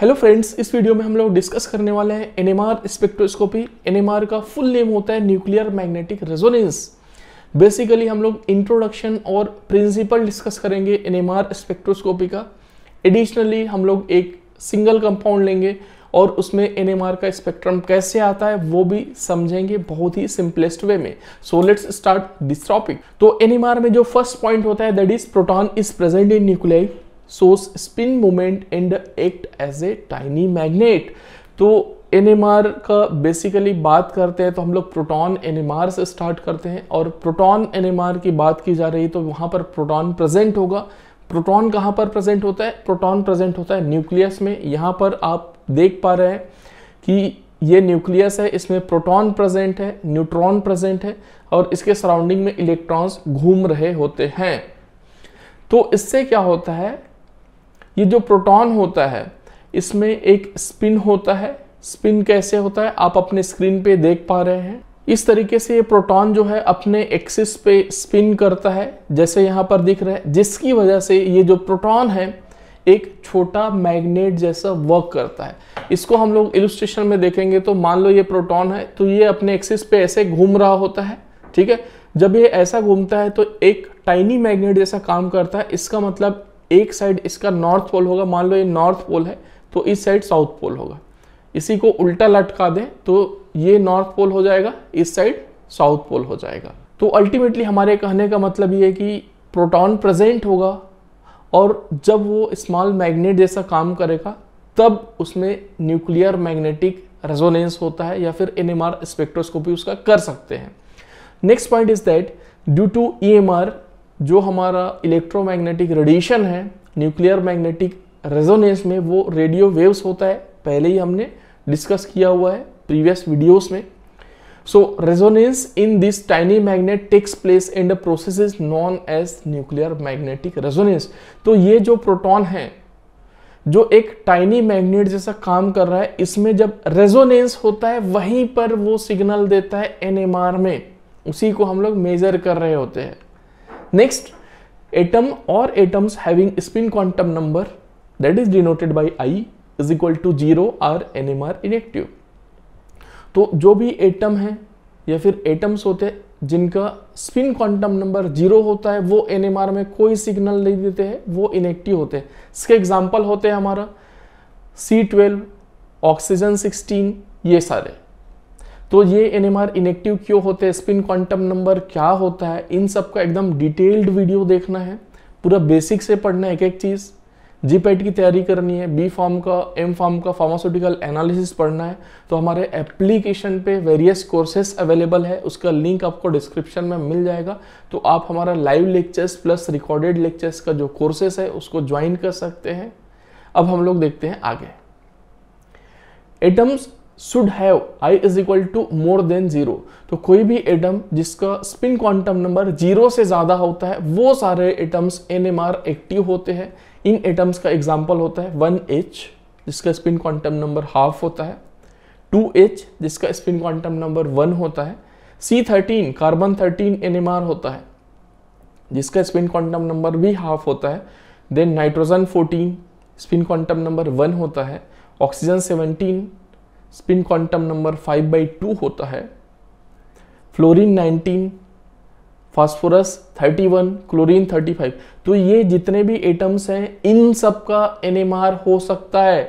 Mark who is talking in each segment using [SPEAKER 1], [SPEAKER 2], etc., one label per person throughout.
[SPEAKER 1] hello friends इस video में हम लोग डिस्कस करने वाले हैं एनएमआर स्पेक्ट्रोस्कोपी एनएमआर का फुल नेम होता है न्यूक्लियर मैग्नेटिक रेजोनेंस बेसिकली हम लोग इंट्रोडक्शन और प्रिंसिपल डिस्कस करेंगे एनएमआर स्पेक्ट्रोस्कोपी का एडिशनली हम लोग एक सिंगल कंपाउंड लेंगे और उसमें एनएमआर का स्पेक्ट्रम कैसे आता है वो भी समझेंगे बहुत ही सिंपलेस्ट वे में so let's start this topic तो एनएमआर में जो फर्स्ट पॉइंट होता है that is proton is present in nuclei shows spin moment and act as a tiny magnet तो एन का बेसिकली बात करते हैं तो हम लोग प्रोटॉन एन से स्टार्ट करते हैं और प्रोटॉन एन की बात की जा रही है तो वहां पर प्रोटॉन प्रेजेंट होगा प्रोटॉन कहाँ पर प्रेजेंट होता है प्रोटॉन प्रेजेंट होता है न्यूक्लियस में यहाँ पर आप देख पा रहे हैं कि ये न्यूक्लियस है इसमें प्रोटॉन प्रेजेंट है न्यूट्रॉन प्रेजेंट है और इसके सराउंडिंग में इलेक्ट्रॉन्स घूम रहे होते हैं तो इससे क्या होता है ये जो प्रोटॉन होता है इसमें एक स्पिन होता है स्पिन कैसे होता है आप अपने स्क्रीन पे देख पा रहे हैं इस तरीके से ये प्रोटॉन जो है अपने एक्सिस पे स्पिन करता है जैसे यहाँ पर दिख रहा है जिसकी वजह से ये जो प्रोटॉन है एक छोटा मैग्नेट जैसा वर्क करता है इसको हम लोग इलस्ट्रेशन में देखेंगे तो मान लो ये प्रोटॉन है तो ये अपने एक्सिस पे ऐसे घूम रहा होता है ठीक है जब ये ऐसा घूमता है तो एक टाइनी मैग्नेट जैसा काम करता है इसका मतलब एक साइड इसका नॉर्थ पोल होगा मान लो ये नॉर्थ पोल है तो इस साइड साउथ पोल होगा इसी को उल्टा लटका दें तो ये नॉर्थ पोल हो जाएगा इस साइड साउथ पोल हो जाएगा तो अल्टीमेटली हमारे कहने का मतलब ये है कि प्रोटॉन प्रेजेंट होगा और जब वो स्मॉल मैग्नेट जैसा काम करेगा तब उसमें न्यूक्लियर मैग्नेटिक रेजोनेंस होता है या फिर एन स्पेक्ट्रोस्कोपी उसका कर सकते हैं next point is that due to E M R जो हमारा इलेक्ट्रोमैग्नेटिक रेडिएशन है न्यूक्लियर मैग्नेटिक रेजोनेंस में वो रेडियो वेव्स होता है पहले ही हमने डिस्कस किया हुआ है प्रीवियस वीडियोस में so resonance in this tiny magnet takes place in the process is known as nuclear magnetic resonance तो ये जो प्रोटोन है जो एक टाइनी मैग्नेट जैसा काम कर रहा है इसमें जब रेजोनेंस होता है वहीं पर वो सिग्नल देता है एनएमआर में उसी को हम लोग मेजर कर रहे होते हैं नेक्स्ट एटम और atoms having spin quantum number that is denoted by I is equal to zero are N M R inactive तो जो भी एटम है या फिर एटम्स होते हैं जिनका स्पिन क्वांटम नंबर जीरो होता है वो एन एम आर में कोई सिग्नल नहीं देते हैं वो इनेक्टिव होते हैं इसके एग्जाम्पल होते हैं हमारा सी ट्वेल्व ऑक्सीजन सिक्सटीन ये सारे तो ये एन एम आर इनेक्टिव क्यों होते हैं स्पिन क्वांटम नंबर क्या होता है इन सब का एकदम डिटेल्ड वीडियो देखना है पूरा बेसिक से पढ़ना है एक एक चीज़ जीपेट की तैयारी करनी है बी फॉर्म का एम फॉर्म का फार्मास्यूटिकल एनालिसिस पढ़ना है तो हमारे एप्लीकेशन पे वेरियस कोर्सेस अवेलेबल है उसका लिंक आपको डिस्क्रिप्शन में मिल जाएगा तो आप हमारा live lectures plus recorded lectures का जो कोर्सेस है उसको ज्वाइन कर सकते हैं अब हम लोग देखते हैं आगे atoms should have I is equal to more than zero तो कोई भी एटम जिसका स्पिन क्वांटम नंबर जीरो से ज़्यादा होता है वो सारे एटम्स एन एक्टिव होते हैं इन एटम्स का एग्जाम्पल होता है वन एच जिसका स्पिन क्वांटम नंबर हाफ होता है टू एच जिसका स्पिन क्वांटम नंबर वन होता है C thirteen carbon thirteen N होता है जिसका स्पिन क्वांटम नंबर भी हाफ होता है then nitrogen fourteen spin quantum number one होता है oxygen seventeen spin quantum number five by two होता है फ्लोरीन नाइनटीन फास्फोरस 31, क्लोरीन 35 तो ये जितने भी एटम्स हैं इन सब का एनएमआर हो सकता है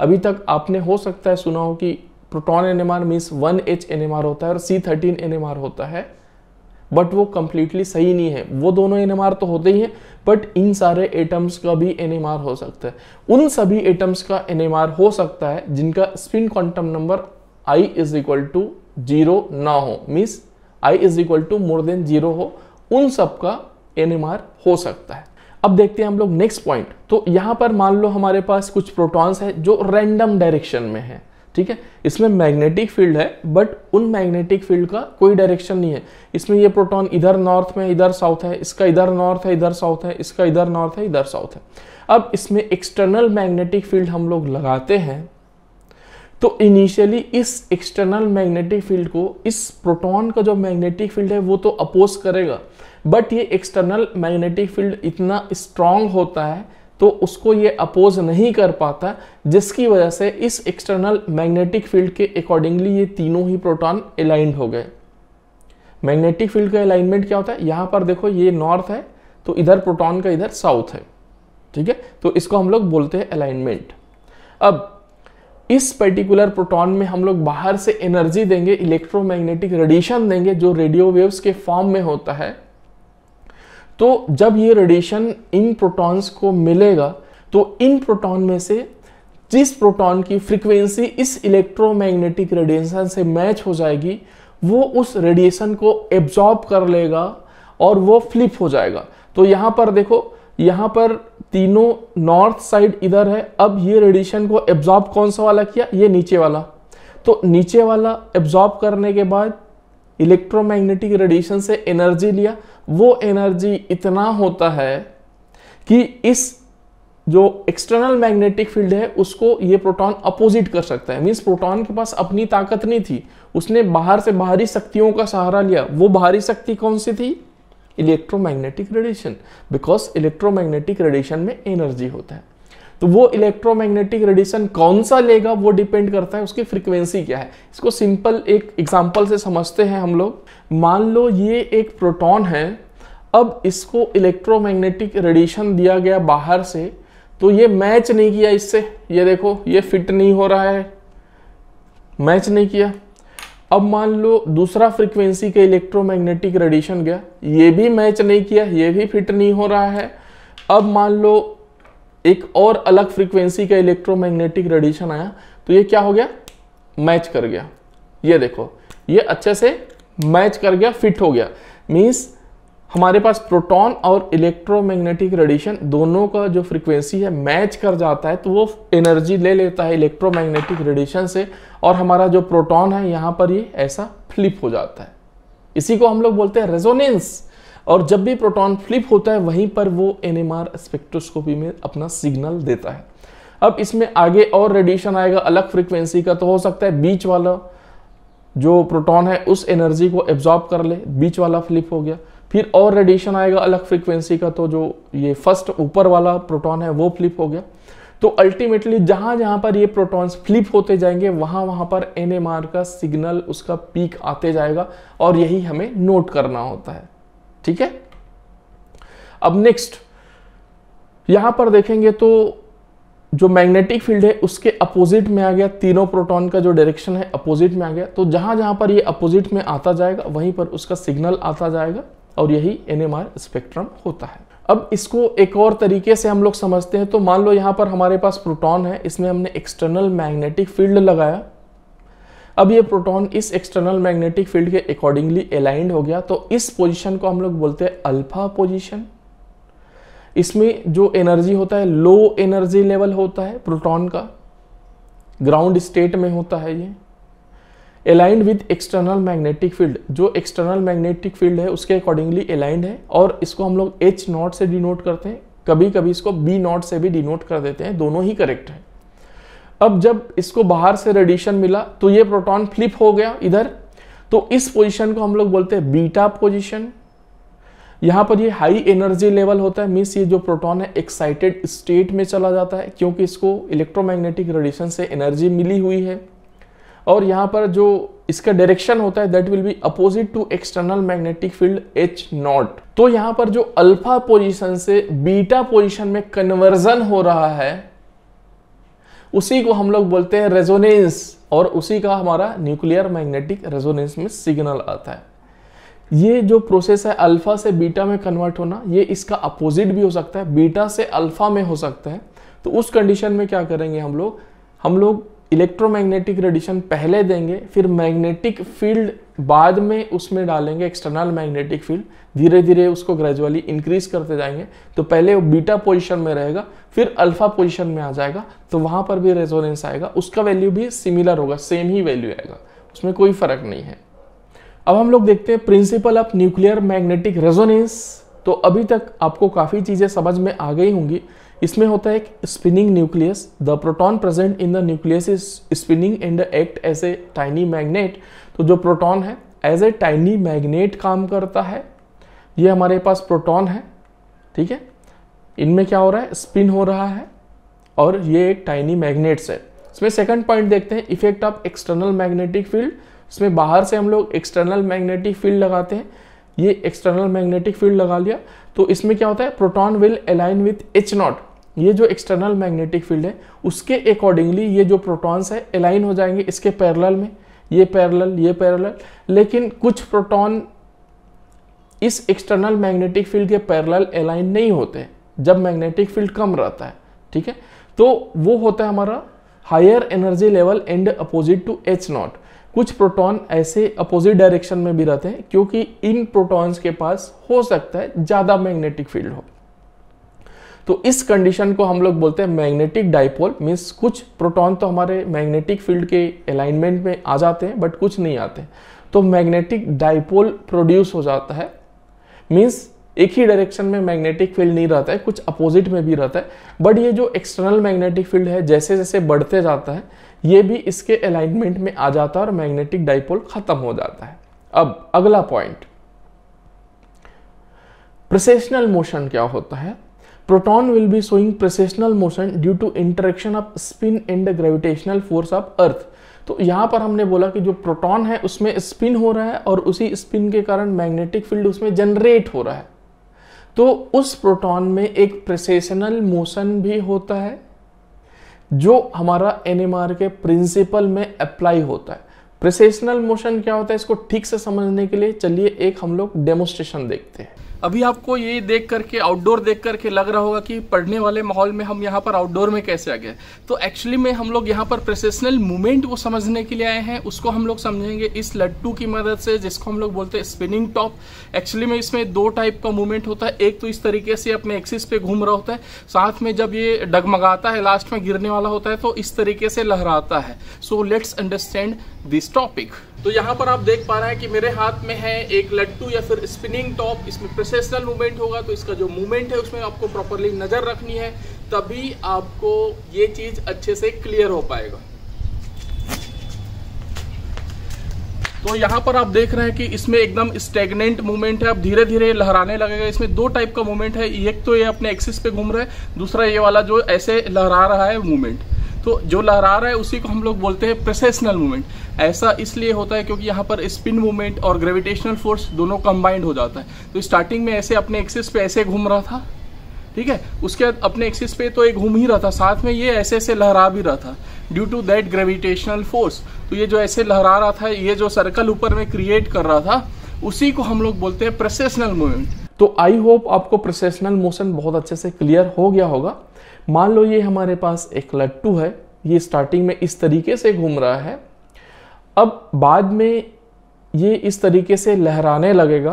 [SPEAKER 1] अभी तक आपने हो सकता है सुना हो कि proton NMR N M NMR होता है और सी थर्टीन एनएमआर होता है बट वो कम्प्लीटली सही नहीं है वो दोनों एन तो होते ही हैं बट इन सारे एटम्स का भी एन हो सकता है उन सभी एटम्स का एन हो सकता है जिनका spin quantum number I is equal to zero ना हो means I is equal to more than zero हो उन सब का एन हो सकता है अब देखते हैं हम लोग नेक्स्ट पॉइंट तो यहाँ पर मान लो हमारे पास कुछ प्रोटॉन्स है जो रैंडम डायरेक्शन में है ठीक है इसमें मैग्नेटिक फील्ड है बट उन मैग्नेटिक फील्ड का कोई डायरेक्शन नहीं है इसमें ये प्रोटॉन इधर नॉर्थ में इधर साउथ है इसका इधर नॉर्थ है इधर साउथ है इसका इधर नॉर्थ है इधर साउथ है अब इसमें एक्सटर्नल मैग्नेटिक फील्ड हम लोग लगाते हैं तो इनिशियली इस एक्सटर्नल मैग्नेटिक फील्ड को इस प्रोटॉन का जो मैग्नेटिक फील्ड है वो तो अपोज करेगा बट ये एक्सटर्नल मैग्नेटिक फील्ड इतना स्ट्रांग होता है तो उसको ये अपोज नहीं कर पाता जिसकी वजह से इस एक्सटर्नल मैग्नेटिक फील्ड के अकॉर्डिंगली ये तीनों ही प्रोटॉन अलाइंड हो गए मैग्नेटिक फील्ड का अलाइनमेंट क्या होता है यहाँ पर देखो ये नॉर्थ है तो इधर प्रोटॉन का इधर साउथ है ठीक है तो इसको हम लोग बोलते हैं अलाइनमेंट अब इस पर्टिकुलर प्रोटॉन में हम लोग बाहर से एनर्जी देंगे इलेक्ट्रोमैग्नेटिक रेडिएशन देंगे जो रेडियो वेव्स के फॉर्म में होता है तो जब ये रेडिएशन इन प्रोटॉन्स को मिलेगा तो इन प्रोटॉन में से जिस प्रोटॉन की फ्रीक्वेंसी इस इलेक्ट्रोमैग्नेटिक रेडिएशन से मैच हो जाएगी वो उस रेडिएशन को एब्जॉर्ब कर लेगा और वो फ्लिप हो जाएगा तो यहाँ पर देखो यहाँ पर तीनों नॉर्थ साइड इधर है अब ये रेडिएशन को एब्जॉर्ब कौन सा वाला किया ये नीचे वाला तो नीचे वाला एब्जॉर्ब करने के बाद इलेक्ट्रोमैग्नेटिक रेडिएशन से एनर्जी लिया वो एनर्जी इतना होता है कि इस जो एक्सटर्नल मैग्नेटिक फील्ड है उसको ये प्रोटॉन अपोजिट कर सकता है मीन्स प्रोटॉन के पास अपनी ताकत नहीं थी उसने बाहर से बाहरी शक्तियों का सहारा लिया वो बाहरी शक्ति कौन सी थी electromagnetic radiation because electromagnetic radiation में एनर्जी होता है तो वो इलेक्ट्रोमैग्नेटिक रेडिएशन कौन सा लेगा वो डिपेंड करता है उसकी फ्रिक्वेंसी क्या है इसको सिंपल एक एग्जाम्पल से समझते हैं हम लोग मान लो ये एक प्रोटोन है अब इसको इलेक्ट्रोमैग्नेटिक रेडिएशन दिया गया बाहर से तो ये मैच नहीं किया इससे ये देखो ये फिट नहीं हो रहा है मैच नहीं किया अब मान लो दूसरा फ्रिक्वेंसी का इलेक्ट्रोमैग्नेटिक रेडिएशन गया ये भी मैच नहीं किया ये भी फिट नहीं हो रहा है अब मान लो एक और अलग फ्रीक्वेंसी का इलेक्ट्रोमैग्नेटिक रेडिएशन आया तो ये क्या हो गया मैच कर गया ये देखो ये अच्छे से मैच कर गया फिट हो गया मीन्स हमारे पास प्रोटॉन और इलेक्ट्रोमैग्नेटिक रेडिएशन दोनों का जो फ्रीक्वेंसी है मैच कर जाता है तो वो एनर्जी ले लेता है इलेक्ट्रोमैग्नेटिक रेडिएशन से और हमारा जो प्रोटॉन है यहाँ पर ये ऐसा फ्लिप हो जाता है इसी को हम लोग बोलते हैं रेजोनेंस और जब भी प्रोटॉन फ्लिप होता है वहीं पर वो एनएमआर स्पेक्ट्रोस्कोपी में अपना सिग्नल देता है अब इसमें आगे और रेडिएशन आएगा अलग फ्रिक्वेंसी का तो हो सकता है बीच वाला जो प्रोटॉन है उस एनर्जी को एब्जॉर्ब कर ले बीच वाला फ्लिप हो गया फिर और रेडिएशन आएगा अलग फ्रिक्वेंसी का तो जो ये फर्स्ट ऊपर वाला प्रोटॉन है वो फ्लिप हो गया तो अल्टीमेटली जहां जहां पर ये प्रोटॉन्स फ्लिप होते जाएंगे वहां वहां पर एनएमआर का सिग्नल उसका पीक आते जाएगा और यही हमें नोट करना होता है ठीक है अब नेक्स्ट यहां पर देखेंगे तो जो मैग्नेटिक फील्ड है उसके अपोजिट में आ गया तीनों प्रोटॉन का जो डायरेक्शन है अपोजिट में आ गया तो जहां जहां पर ये अपोजिट में आता जाएगा वहीं पर उसका सिग्नल आता जाएगा और यही एनएमआर स्पेक्ट्रम होता है अब इसको एक और तरीके से हम लोग समझते हैं तो मान लो यहां पर हमारे पास प्रोटॉन है इसमें हमने एक्सटर्नल मैग्नेटिक फील्ड लगाया अब ये प्रोटॉन इस एक्सटर्नल मैग्नेटिक फील्ड के अकॉर्डिंगली अलाइंड हो गया तो इस पोजीशन को हम लोग बोलते हैं अल्फा पोजीशन इसमें जो एनर्जी होता है लो एनर्जी लेवल होता है प्रोटॉन का ग्राउंड स्टेट में होता है ये aligned with external magnetic field जो एक्सटर्नल मैग्नेटिक फील्ड है उसके अकॉर्डिंगली अलाइंड है और इसको हम लोग एच नॉट से डिनोट करते हैं कभी कभी इसको बी नॉट से भी डिनोट कर देते हैं दोनों ही करेक्ट है अब जब इसको बाहर से रेडिएशन मिला तो ये प्रोटॉन फ्लिप हो गया इधर तो इस पोजीशन को हम लोग बोलते हैं बीटा पोजीशन यहां पर ये हाई एनर्जी लेवल होता है मीन्स ये जो प्रोटॉन है एक्साइटेड स्टेट में चला जाता है क्योंकि इसको इलेक्ट्रोमैग्नेटिक रेडिएशन से एनर्जी मिली हुई है और यहां पर जो इसका डायरेक्शन होता है that will be opposite to external magnetic field H naught तो यहां पर जो अल्फा पोजीशन से बीटा पोजीशन में कन्वर्जन हो रहा है उसी को हम लोग बोलते हैं रेजोनेंस और उसी का हमारा न्यूक्लियर मैग्नेटिक रेजोनेंस में सिग्नल आता है ये जो प्रोसेस है अल्फा से बीटा में कन्वर्ट होना ये इसका अपोजिट भी हो सकता है बीटा से अल्फा में हो सकता है तो उस कंडीशन में क्या करेंगे हम लोग हम लोग इलेक्ट्रोमैग्नेटिक रेडिएशन पहले देंगे फिर मैग्नेटिक फील्ड बाद में उसमें डालेंगे एक्सटर्नल मैग्नेटिक फील्ड धीरे धीरे उसको ग्रेजुअली इंक्रीज करते जाएंगे तो पहले वो बीटा पोजीशन में रहेगा फिर अल्फा पोजीशन में आ जाएगा तो वहाँ पर भी रेजोनेंस आएगा उसका वैल्यू भी सिमिलर होगा सेम ही वैल्यू आएगा उसमें कोई फर्क नहीं है अब हम लोग देखते हैं principle of nuclear magnetic resonance तो अभी तक आपको काफ़ी चीज़ें समझ में आ गई होंगी इसमें होता है एक spinning nucleus the proton present in the nucleus is spinning and act as a tiny magnet तो जो प्रोटॉन है एज ए टाइनी मैग्नेट काम करता है ये हमारे पास प्रोटॉन है ठीक है इनमें क्या हो रहा है स्पिन हो रहा है और ये एक टाइनी मैग्नेट्स है इसमें सेकंड पॉइंट देखते हैं effect of external magnetic field इसमें बाहर से हम लोग एक्सटर्नल मैग्नेटिक फील्ड लगाते हैं ये एक्सटर्नल मैग्नेटिक फील्ड लगा लिया तो इसमें क्या होता है proton will align with H naught ये जो एक्सटर्नल मैग्नेटिक फील्ड है उसके अकॉर्डिंगली ये जो प्रोटॉन्स है अलाइन हो जाएंगे इसके पैरल में ये पैरल ये पैरल लेकिन कुछ प्रोटॉन इस एक्सटर्नल मैग्नेटिक फील्ड के पैरल अलाइन नहीं होते जब मैग्नेटिक फील्ड कम रहता है ठीक है तो वो होता है हमारा higher energy level and opposite to H naught कुछ प्रोटॉन ऐसे अपोजिट डायरेक्शन में भी रहते हैं क्योंकि इन प्रोटॉन्स के पास हो सकता है ज़्यादा मैग्नेटिक फील्ड हो तो इस कंडीशन को हम लोग बोलते हैं मैग्नेटिक डाइपोल मीन्स कुछ प्रोटॉन तो हमारे मैग्नेटिक फील्ड के अलाइनमेंट में आ जाते हैं बट कुछ नहीं आते तो मैग्नेटिक डाइपोल प्रोड्यूस हो जाता है मीन्स एक ही डायरेक्शन में मैग्नेटिक फील्ड नहीं रहता है कुछ अपोजिट में भी रहता है बट ये जो एक्सटर्नल मैग्नेटिक फील्ड है जैसे जैसे बढ़ते जाता है ये भी इसके अलाइनमेंट में आ जाता है और मैग्नेटिक डाइपोल खत्म हो जाता है अब अगला पॉइंट प्रसेशनल मोशन क्या होता है proton will be showing precessional motion due to interaction of spin and gravitational force of earth तो यहाँ पर हमने बोला कि जो प्रोटॉन है उसमें स्पिन हो रहा है और उसी स्पिन के कारण मैग्नेटिक फील्ड उसमें जनरेट हो रहा है तो उस प्रोटॉन में एक प्रोसेशनल मोशन भी होता है जो हमारा एन के प्रिंसिपल में अप्लाई होता है प्रोसेशनल मोशन क्या होता है इसको ठीक से समझने के लिए चलिए एक हम लोग डेमोस्ट्रेशन देखते हैं अभी आपको ये देख करके आउटडोर देख करके लग रहा होगा कि पढ़ने वाले माहौल में हम यहाँ पर आउटडोर में कैसे आ गए तो एक्चुअली में हम लोग यहाँ पर प्रोसेशनल मूवमेंट को समझने के लिए आए हैं उसको हम लोग समझेंगे इस लट्टू की मदद से जिसको हम लोग बोलते हैं स्पिनिंग टॉप एक्चुअली में इसमें दो टाइप का मूवमेंट होता है एक तो इस तरीके से अपने एक्सिस पे घूम रहा होता है साथ में जब ये डगमगाता है लास्ट में गिरने वाला होता है तो इस तरीके से लहराता है so let's understand this topic तो यहाँ पर आप देख पा रहे हैं कि मेरे हाथ में है एक लट्टू या फिर स्पिनिंग टॉप इसमें प्रोसेसनल मूवमेंट होगा तो इसका जो मूवमेंट है उसमें आपको प्रॉपरली नज़र रखनी है तभी आपको ये चीज़ अच्छे से क्लियर हो पाएगा तो यहाँ पर आप देख रहे हैं कि इसमें एकदम स्टेगनेंट मूवमेंट है अब धीरे धीरे लहराने लगेगा इसमें दो टाइप का मूवमेंट है एक तो ये अपने एक्सिस पे घूम रहा है दूसरा ये वाला जो ऐसे लहरा रहा है मूवमेंट तो जो लहरा रहा है उसी को हम लोग बोलते हैं प्रोसेशनल मूवमेंट ऐसा इसलिए होता है क्योंकि यहाँ पर स्पिन मूवमेंट और ग्रेविटेशनल फोर्स दोनों कंबाइंड हो जाता है तो स्टार्टिंग में ऐसे अपने एक्सिस पे ऐसे घूम रहा था ठीक है उसके बाद अपने एक्सिस पे तो एक घूम ही रहा था साथ में ये ऐसे ऐसे लहरा भी रहा था due to that gravitational force तो ये जो ऐसे लहरा रहा था ये जो सर्कल ऊपर में क्रिएट कर रहा था उसी को हम लोग बोलते हैं प्रोसेसनल मूवमेंट तो आई होप आपको प्रोसेसनल मोशन बहुत अच्छे से क्लियर हो गया होगा मान लो ये हमारे पास एक लट्टू है ये स्टार्टिंग में इस तरीके से घूम रहा है अब बाद में ये इस तरीके से लहराने लगेगा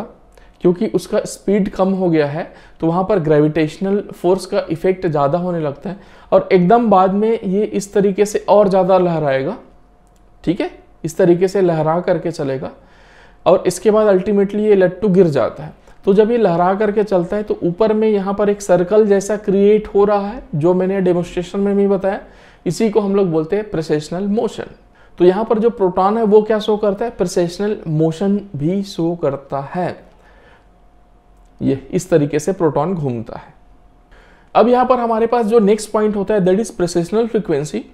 [SPEAKER 1] क्योंकि उसका स्पीड कम हो गया है तो वहाँ पर ग्रेविटेशनल फोर्स का इफेक्ट ज़्यादा होने लगता है और एकदम बाद में ये इस तरीके से और ज़्यादा लहराएगा ठीक है इस तरीके से लहरा करके चलेगा और इसके बाद अल्टीमेटली ये लट्टू गिर जाता है तो जब ये लहरा करके चलता है तो ऊपर में यहाँ पर एक सर्कल जैसा क्रिएट हो रहा है जो मैंने डेमोस्ट्रेशन में भी बताया इसी को हम लोग बोलते हैं प्रोसेशनल मोशन तो यहाँ पर जो प्रोटॉन है वो क्या शो करता है प्रोसेशनल मोशन भी शो करता है ये इस तरीके से प्रोटॉन घूमता है अब यहाँ पर हमारे पास जो नेक्स्ट पॉइंट होता है that is precessional frequency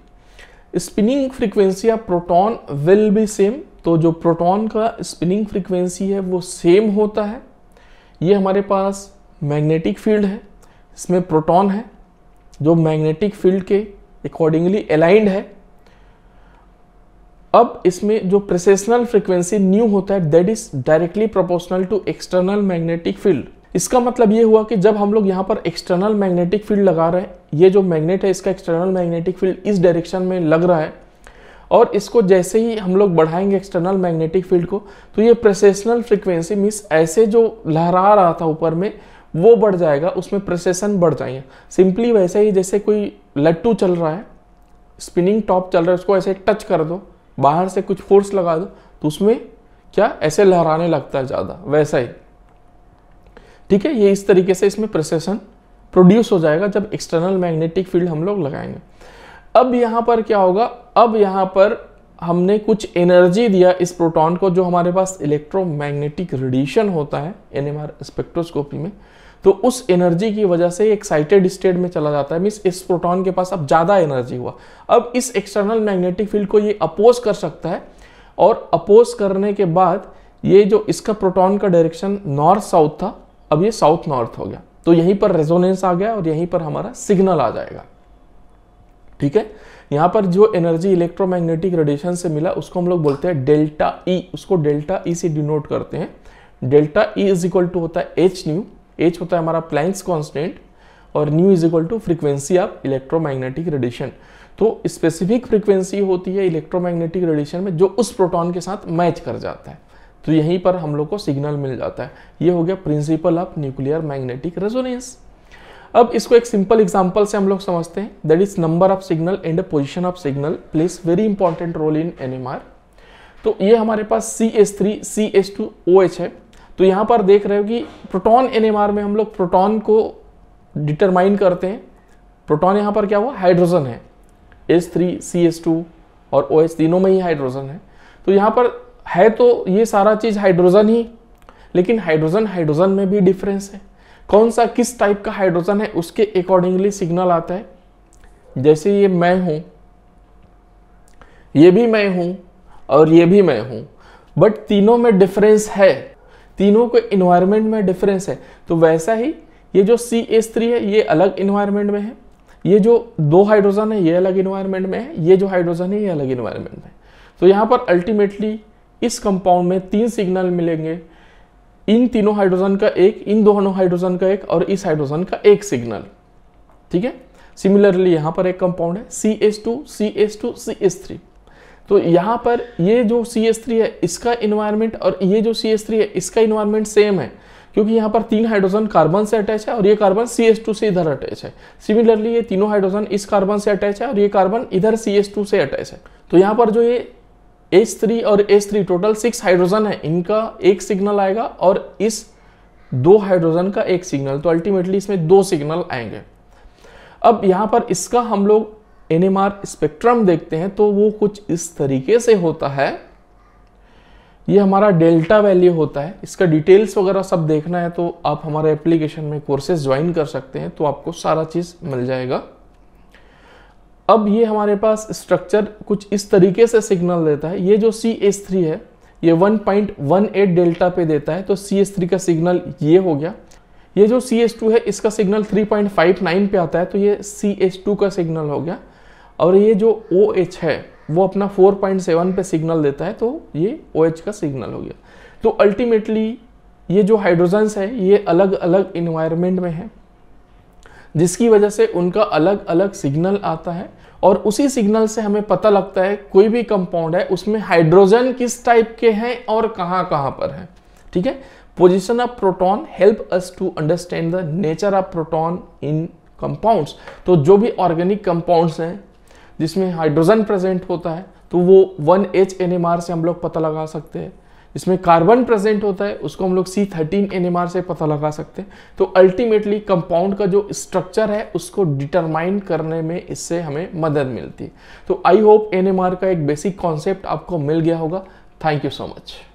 [SPEAKER 1] spinning frequency of proton will be same तो जो प्रोटॉन का स्पिनिंग फ्रीक्वेंसी है वो सेम होता है ये हमारे पास मैग्नेटिक फील्ड है इसमें प्रोटॉन है जो मैग्नेटिक फील्ड के अकॉर्डिंगली अलाइंड है अब इसमें जो प्रसेशनल फ्रिक्वेंसी न्यू होता है that is directly proportional to external magnetic field इसका मतलब ये हुआ कि जब हम लोग यहाँ पर एक्सटर्नल मैग्नेटिक फील्ड लगा रहे हैं ये जो मैग्नेट है इसका एक्सटर्नल मैग्नेटिक फील्ड इस डायरेक्शन में लग रहा है और इसको जैसे ही हम लोग बढ़ाएंगे एक्सटर्नल मैग्नेटिक फील्ड को तो ये प्रोसेशनल फ्रिक्वेंसी मीन्स ऐसे जो लहरा रहा था ऊपर में वो बढ़ जाएगा उसमें प्रोसेसन बढ़ जाएंगे सिंपली वैसे ही जैसे कोई लट्टू चल रहा है स्पिनिंग टॉप चल रहा है उसको ऐसे टच कर दो बाहर से कुछ फोर्स लगा दो तो उसमें क्या ऐसे लहराने लगता है ज़्यादा वैसा ही ठीक है ये इस तरीके से इसमें प्रोसेसन प्रोड्यूस हो जाएगा जब एक्सटर्नल मैग्नेटिक फील्ड हम लोग लगाएंगे अब यहां पर क्या होगा अब यहां पर हमने कुछ एनर्जी दिया इस प्रोटॉन को जो हमारे पास इलेक्ट्रोमैग्नेटिक रेडिएशन होता है एनएमआर स्पेक्ट्रोस्कोपी में तो उस एनर्जी की वजह से एक्साइटेड स्टेट में चला जाता है मीन इस प्रोटॉन के पास अब ज़्यादा एनर्जी हुआ अब इस एक्सटर्नल मैग्नेटिक फील्ड को ये अपोज कर सकता है और अपोज करने के बाद ये जो इसका प्रोटॉन का डायरेक्शन नॉर्थ साउथ था अब ये साउथ नॉर्थ हो गया तो यहीं पर रेजोनेंस आ गया और यहीं पर हमारा सिग्नल आ जाएगा ठीक है यहाँ पर जो एनर्जी इलेक्ट्रोमैग्नेटिक रेडिएशन से मिला उसको हम लोग बोलते हैं डेल्टा ई e, उसको डेल्टा ई e से डिनोट करते हैं delta E is equal to होता है एच न्यू एच होता है हमारा प्लैंक्स कॉन्स्टेंट और nu is equal to frequency of electromagnetic radiation तो स्पेसिफिक फ्रिक्वेंसी होती है इलेक्ट्रोमैग्नेटिक रेडिएशन में जो उस प्रोटोन के साथ मैच कर जाता है तो यहीं पर हम लोग को सिग्नल मिल जाता है ये हो गया principle of nuclear magnetic resonance अब इसको एक सिंपल एग्जाम्पल से हम लोग समझते हैं that is number of signal and position of signal plays very important role in NMR तो ये हमारे पास C S three C S two O H है तो यहाँ पर देख रहे हो कि प्रोटॉन एनएमआर में हम लोग प्रोटॉन को डिटरमाइन करते हैं प्रोटॉन यहाँ पर क्या हुआ हाइड्रोजन है S three C S two और ओ एच तीनों में ही हाइड्रोजन है तो यहाँ पर है तो ये सारा चीज़ हाइड्रोजन ही लेकिन हाइड्रोजन हाइड्रोजन में भी डिफरेंस है कौन सा किस टाइप का हाइड्रोजन है उसके अकॉर्डिंगली सिग्नल आता है जैसे ये मैं हूं ये भी मैं हूं और ये भी मैं हूं बट तीनों में डिफरेंस है तीनों के इन्वायरमेंट में डिफरेंस है तो वैसा ही ये जो सी एस थ्री है ये अलग इन्वायरमेंट में है ये जो दो हाइड्रोजन है ये अलग इन्वायरमेंट में है ये जो हाइड्रोजन है ये अलग इन्वायरमेंट में है तो यहाँ पर अल्टीमेटली इस कंपाउंड में तीन सिग्नल मिलेंगे इन तीनों हाइड्रोजन का एक इन दोनों हाइड्रोजन का एक और इस हाइड्रोजन का एक सिग्नल ठीक है सिमिलरली यहां पर एक कंपाउंड है C S two C S two C S three तो यहां पर ये जो सी एस थ्री है इसका इन्वायरमेंट और ये जो सी एस थ्री है इसका इन्वायरमेंट सेम है क्योंकि यहां पर तीन हाइड्रोजन कार्बन से अटैच है और ये कार्बन सी एस टू से इधर अटैच है सिमिलरली ये तीनों हाइड्रोजन इस कार्बन से अटैच है और ये कार्बन इधर सी एस टू से अटैच है तो यहां पर जो ये एच थ्री और H three total six hydrogen है इनका एक सिग्नल आएगा और इस दो हाइड्रोजन का एक सिग्नल तो अल्टीमेटली इसमें दो सिग्नल आएंगे अब यहां पर इसका हम लोग एन स्पेक्ट्रम देखते हैं तो वो कुछ इस तरीके से होता है ये हमारा डेल्टा वैल्यू होता है इसका डिटेल्स वगैरह सब देखना है तो आप हमारे एप्लीकेशन में कोर्सेज ज्वाइन कर सकते हैं तो आपको सारा चीज़ मिल जाएगा अब ये हमारे पास स्ट्रक्चर कुछ इस तरीके से सिग्नल देता है ये जो सी एस थ्री है ये 1.18 डेल्टा पे देता है तो सी एस थ्री का सिग्नल ये हो गया ये जो सी एस टू है इसका सिग्नल 3.59 पे आता है तो ये सी एस टू का सिग्नल हो गया और ये जो ओ OH एच है वो अपना 4.7 पे सिग्नल देता है तो ये ओ OH का सिग्नल हो गया तो अल्टीमेटली ये जो हाइड्रोजन्स है ये अलग अलग इन्वायरमेंट में है जिसकी वजह से उनका अलग अलग सिग्नल आता है और उसी सिग्नल से हमें पता लगता है कोई भी कंपाउंड है उसमें हाइड्रोजन किस टाइप के हैं और कहाँ कहाँ पर है ठीक है position of proton help us to understand the nature of proton in compounds तो जो भी ऑर्गेनिक कंपाउंड्स हैं जिसमें हाइड्रोजन प्रेजेंट होता है तो वो one H N M R से हम लोग पता लगा सकते हैं इसमें कार्बन प्रेजेंट होता है उसको हम लोग सी थर्टीन एन से पता लगा सकते हैं तो अल्टीमेटली कंपाउंड का जो स्ट्रक्चर है उसको डिटरमाइन करने में इससे हमें मदद मिलती है तो आई होप एन का एक बेसिक कॉन्सेप्ट आपको मिल गया होगा थैंक यू सो मच